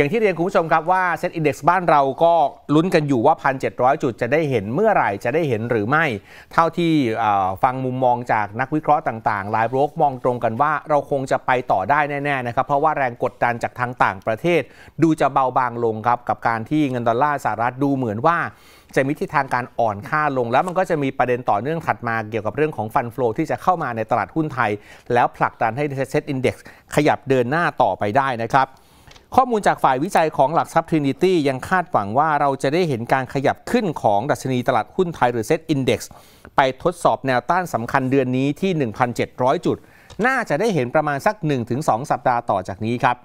อย่างที่เรียนคุณผู้ชมครับว่าเซ็ตอินดี x บ้านเราก็ลุ้นกันอยู่ว่า 1,700 จุดจะได้เห็นเมื่อไหร่จะได้เห็นหรือไม่ เท่าที่ฟังมุมมองจากนักวิเคราะห์ต่างๆหลายบรกมองตรงกันว่าเราคงจะไปต่อได้แน่ๆนะครับ เพราะว่าแรงกดดันจากทางต่างประเทศ ดูจะเบาบางลงครับกับการที่เงินดอลลาร์สหรัฐดูเหมือนว่า จะมีทิศทางการอ่อนค่าลง แล้วมันก็จะมีประเด็นต่อเนื่องถัดมาเกี่ยวกับเรื่องของฟันเฟลอที่จะเข้ามาในตลาดหุ้นไทย แล้วผลักดันให้เซ็ตอินดี x ขยับเดินหน้าต่อไปได้นะครับข้อมูลจากฝ่ายวิจัยของหลักทรัพย์ทรินิตี้ยังคาดหวังว่าเราจะได้เห็นการขยับขึ้นของดัชนีตลาดหุ้นไทยหรือเซ็ตอินดี x ไปทดสอบแนวต้านสำคัญเดือนนี้ที่ 1,700 จุด น่าจะได้เห็นประมาณสัก 1-2 สัปดาห์ต่อจากนี้ครับ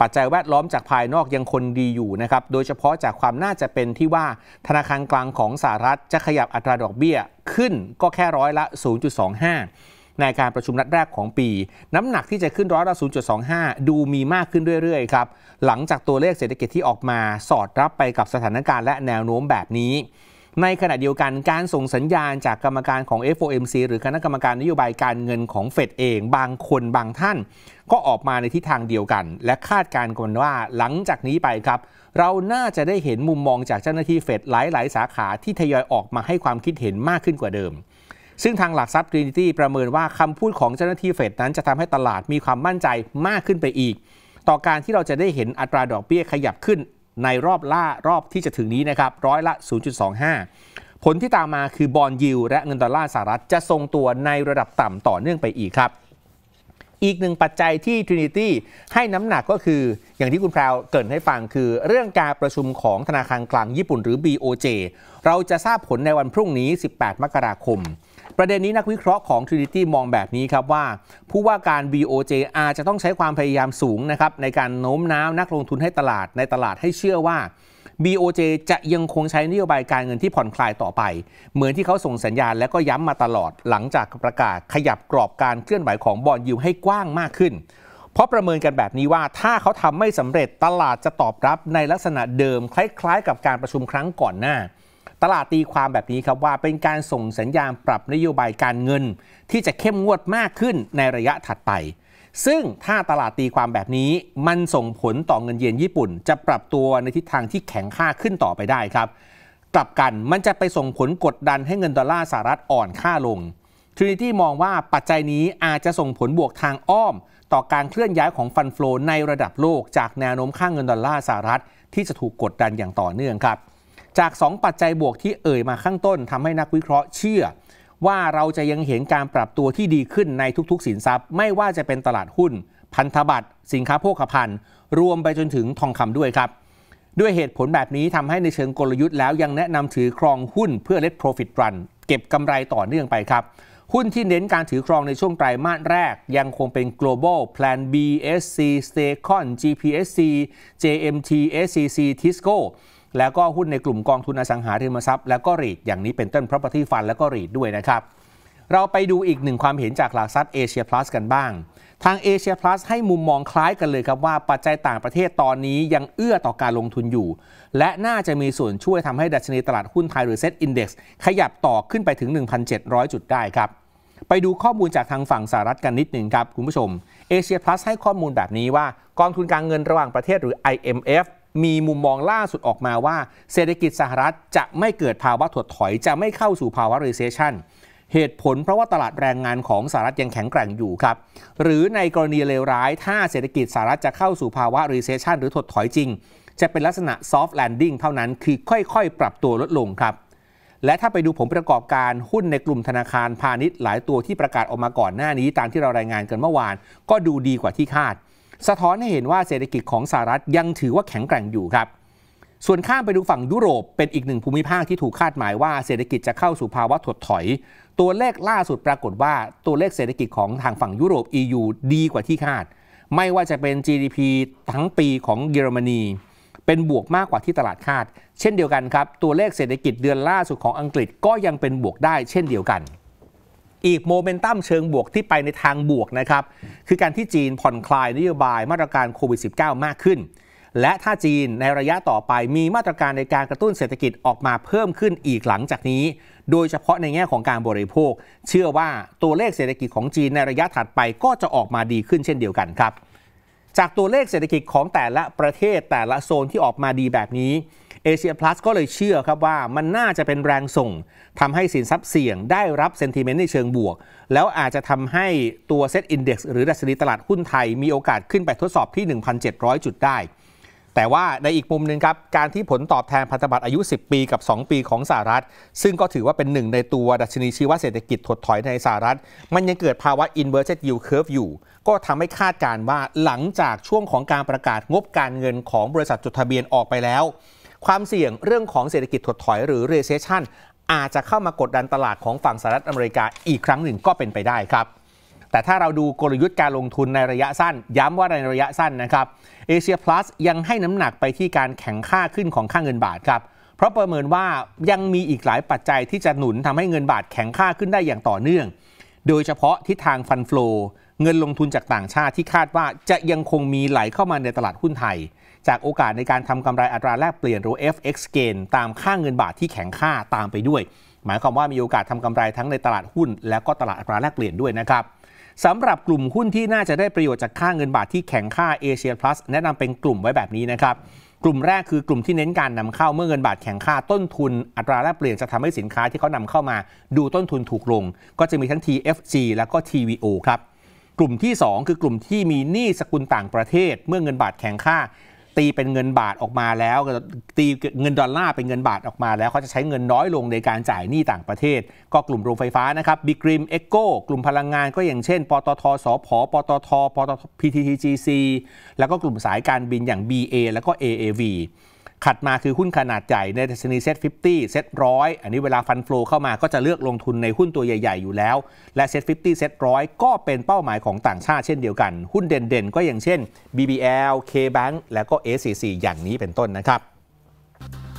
ปัจจัยแวดล้อมจากภายนอกยังคนดีอยู่นะครับโดยเฉพาะจากความน่าจะเป็นที่ว่าธนาคารกลางของสหรัฐ จะขยับอัตราดอกเบี้ยขึ้น ก็แค่ร้อยละ 0.25ในการประชุมนัดแรกของปี น้ำหนักที่จะขึ้นร้อยละ0.25 ดูมีมากขึ้นเรื่อยๆครับหลังจากตัวเลขเศรษฐกิจที่ออกมาสอดรับไปกับสถานการณ์และแนวโน้มแบบนี้ ในขณะเดียวกันการส่งสัญญาณจากกรรมการของ FOMC หรือคณะกรรมการนโยบายการเงินของเฟดเอง บางคนบางท่าน ก็ออกมาในทิศทางเดียวกัน และคาดการณ์กันว่าหลังจากนี้ไปครับ เราน่าจะได้เห็นมุมมองจากเจ้าหน้าที่เฟดหลายๆ สาขาที่ทยอยออกมาให้ความคิดเห็นมากขึ้นกว่าเดิมซึ่งทางหลักทรัพย์ Trinity ประเมินว่าคำพูดของเจ้าหน้าที่เฟดนั้นจะทำให้ตลาดมีความมั่นใจมากขึ้นไปอีก ต่อการที่เราจะได้เห็นอัตราดอกเบี้ยขยับขึ้นในรอบล่ารอบที่จะถึงนี้นะครับร้อยละ 0.25 ผลที่ตามมาคือบอลยิวและเงินดอลลาร์สหรัฐ จะทรงตัวในระดับต่ำต่อเนื่องไปอีกครับ อีกหนึ่งปัจจัยที่ Trinity ให้น้ำหนักก็คือ อย่างที่คุณพราวเกิดให้ฟังคือเรื่องการประชุมของธนาคารกลางญี่ปุ่น หรือ BOJ เราจะทราบผลในวันพรุ่งนี้ 18 มกราคมประเด็นนี้นักวิเคราะห์ของ Trinity มองแบบนี้ครับว่า ผู้ว่าการ BOJ อาจจะต้องใช้ความพยายามสูงนะครับในการโน้มน้าว นักลงทุนให้ตลาดในตลาดให้เชื่อว่า BOJ จะยังคงใช้นโยบายการเงินที่ผ่อนคลายต่อไป เหมือนที่เขาส่งสัญญาณ และก็ย้ำมาตลอดหลังจากประกาศขยับกรอบการเคลื่อนไหวของบอลยูให้กว้างมากขึ้น เพราะประเมินกันแบบนี้ว่าถ้าเขาทำไม่สำเร็จตลาดจะตอบรับในลักษณะเดิมคล้ายๆกับการประชุมครั้งก่อนหน้าตลาดตีความแบบนี้ครับว่าเป็นการส่งสัญญาณปรับนโยบายการเงินที่จะเข้มงวดมากขึ้นในระยะถัดไป ซึ่งถ้าตลาดตีความแบบนี้มันส่งผลต่อเงินเยนญี่ปุ่น จะปรับตัวในทิศทางที่แข็งค่าขึ้นต่อไปได้ครับ กลับกันมันจะไปส่งผลกดดันให้เงินดอลลาร์สหรัฐอ่อนค่าลง Trinity มองว่าปัจจัยนี้อาจจะส่งผลบวกทางอ้อม ต่อการเคลื่อนย้ายของฟันฟลในระดับโลกจากแนวโน้มค่างเงินดอลลาร์สหรัฐที่จะถูกกดดันอย่างต่อเนื่องครับจาก 2 ปัจจัยบวกที่เอ่ยมาข้างต้นทำให้นักวิเคราะห์เชื่อ ว่าเราจะยังเห็นการปรับตัวที่ดีขึ้นในทุกๆ สินทรัพย์ ไม่ว่าจะเป็นตลาดหุ้น พันธบัตรสินค้าโภคภัณฑ์ รวมไปจนถึงทองคำด้วยครับ ด้วยเหตุผลแบบนี้ทำให้ในเชิงกลยุทธ์แล้วยังแนะนำถือครองหุ้นเพื่อเล็ด profit run เก็บกำไรต่อเนื่องไปครับ หุ้นที่เน้นการถือครองในช่วงไตรมาสแรก ยังคงเป็น global plan B SC s t a c o n GPSC JMT SCC Tisco แล้วก็หุ้นในกลุ่มกองทุนอสังหาริมทรัพย์แล้วก็รีดอย่างนี้เป็นต้นเพราะปฏิฟันแล้วก็รีดด้วยนะครับ เราไปดูอีกหนึ่งความเห็นจากหลักทรัพย์เอเชียพลัสกันบ้าง ทางเอเชียพลัสให้มุมมองคล้ายกันเลยครับว่าปัจจัยต่างประเทศตอนนี้ยังเอื้อต่อการลงทุนอยู่ และน่าจะมีส่วนช่วยทำให้ดัชนีตลาดหุ้นไทยหรือเซ็ตอินดี x ขยับต่อขึ้นไปถึง 1,700 จุดได้ครับไปดูข้อมูลจากทางฝั่งสหรัฐกันนิดหนึ่งครับคุณผู้ชมเอเชียพลัสให้ข้อมูลแบบนี้ว่า กองทุนการเงินระหว่างประเทศหรือ IMF มีมุมมองล่าสุดออกมาว่าเศรษฐกิจสหรัฐจะไม่เกิดภาวะถดถอย จะไม่เข้าสู่ภาวะ recession เหตุผลเพราะว่าตลาดแรงงานของสหรัฐยังแข็งแกร่งอยู่ครับ หรือในกรณีเลวร้ายถ้าเศรษฐกิจสหรัฐจะเข้าสู่ภาวะ recession หรือถดถอยจริง จะเป็นลักษณะ soft landing เท่านั้นคือค่อยๆ ปรับตัวลดลงครับ และถ้าไปดูผลประกอบการหุ้นในกลุ่มธนาคารพาณิชย์ หลายตัวที่ประกาศออกมาก่อนหน้านี้ ตามที่เรารายงานกันเมื่อวาน ก็ดูดีกว่าที่คาดสะท้อนให้เห็นว่าเศรษฐกิจของสหรัฐยังถือว่าแข็งแกร่งอยู่ครับ ส่วนข้ามไปดูฝั่งยุโรป เป็นอีกหนึ่งภูมิภาคที่ถูกคาดหมายว่าเศรษฐกิจจะเข้าสู่ภาวะถดถอย ตัวเลขล่าสุดปรากฏว่าตัวเลขเศรษฐกิจของทางฝั่งยุโรป EU ดีกว่าที่คาด ไม่ว่าจะเป็น GDP ทั้งปีของเยอรมนีเป็นบวกมากกว่าที่ตลาดคาด เช่นเดียวกันครับตัวเลขเศรษฐกิจเดือนล่าสุดของอังกฤษก็ยังเป็นบวกได้ เช่นเดียวกันอีกโมเมนตัมเชิงบวกที่ไปในทางบวกนะครับ คือการที่จีนผ่อนคลายนโยบายมาตรการโควิด -19 มากขึ้น และถ้าจีนในระยะต่อไปมีมาตรการในการกระตุ้นเศรษฐกิจออกมาเพิ่มขึ้นอีกหลังจากนี้ โดยเฉพาะในแง่ของการบริโภค เชื่อว่าตัวเลขเศรษฐกิจของจีนในระยะถัดไปก็จะออกมาดีขึ้นเช่นเดียวกันครับ จากตัวเลขเศรษฐกิจของแต่ละประเทศแต่ละโซนที่ออกมาดีแบบนี้เอเชียพลัสก็เลยเชื่อครับว่ามันน่าจะเป็นแรงส่ง ทำให้สินทรัพย์เสี่ยงได้รับเซนติเมนต์ในเชิงบวก แล้วอาจจะทำให้ตัวเซตอินดี x หรือดัชนีตลาดหุ้นไทยมีโอกาสขึ้นไปทดสอบที่ 1,700 จุดได้ แต่ว่าในอีกมุมหนึ่งครับ การที่ผลตอบแทนพันธบัตรอายุ 10 ปีกับ 2 ปีของสหรัฐ ซึ่งก็ถือว่าเป็นหนึ่งในตัวดัชนีชี้วัดเศรษฐกิจถดถอยในสหรัฐ มันยังเกิดภาวะ inverted yield curve อยู่ก็ทำให้คาดการว่าหลังจากช่วงของการประกาศงบการเงินของบริษัทจดทะเบียนออกไปแล้วความเสี่ยงเรื่องของเศรษฐกิจถดถอยหรือ recession อาจจะเข้ามากดดันตลาดของฝั่งสหรัฐอเมริกาอีกครั้งหนึ่งก็เป็นไปได้ครับ แต่ถ้าเราดูกลยุทธ์การลงทุนในระยะสั้นย้ำว่าในระยะสั้นนะครับเอเชียพลัสยังให้น้ำหนักไปที่การแข่งค่าขึ้นของค่าเงินบาทครับ เพราะประเมินว่ายังมีอีกหลายปัจจัยที่จะหนุนทำให้เงินบาทแข็งค่าขึ้นได้อย่างต่อเนื่อง โดยเฉพาะทิศทางฟันฟลูเงินลงทุนจากต่างชาติที่คาดว่าจะยังคงมีไหลเข้ามาในตลาดหุ้นไทย จากโอกาสในการทำกำไรอัตราแลกเปลี่ยนหรือ FX gain ตามค่าเงินบาทที่แข็งค่าตามไปด้วย หมายความว่ามีโอกาสทำกำไรทั้งในตลาดหุ้น และก็ตลาดอัตราแลกเปลี่ยนด้วยนะครับสำหรับกลุ่มหุ้นที่น่าจะได้ประโยชน์จากค่าเงินบาทที่แข็งค่าเอเชียพลัสแนะนำเป็นกลุ่มไว้แบบนี้นะครับกลุ่มแรกคือกลุ่มที่เน้นการนำเข้าเมื่อเงินบาทแข็งค่าต้นทุน อัตราแลกเปลี่ยนจะทำให้สินค้าที่เขานำเข้ามา ดูต้นทุนถูกลงก็จะมีทั้ง TFG แล้วก็ TVO ครับกลุ่มที่ 2 คือกลุ่มที่มีหนี้สกุลต่างประเทศ เมื่อเงินบาทแข็งค่า ตีเป็นเงินบาทออกมาแล้วตีเงินดอลลาร์เป็นเงินบาทออกมาแล้วเขาจะใช้เงินน้อยลงในการจ่ายหนี้ต่างประเทศ ก็กลุ่มโรงไฟฟ้านะครับบิกริมเอ็กโกกลุ่มพลังงาน ก็อย่างเช่นปตทสพปตทปตพีทีทีจีซีแล้วก็กลุ่มสายการบินอย่าง BA แล้วก็ AAV ขัดมาคือหุ้นขนาดใหญ่ในดัชนีเซ็ต50เซ็ตร้อยอันนี้เวลาฟันฟลูเข้ามาก็จะเลือกลงทุนในหุ้นตัวใหญ่ ๆ อยู่แล้ว และเซ็ต50เซ็ตร้อยก็เป็นเป้าหมายของต่างชาติเช่นเดียวกัน หุ้นเด่น ๆ ก็อย่างเช่น BBL KBank แล้วก็ SCC อย่างนี้เป็นต้นนะครับ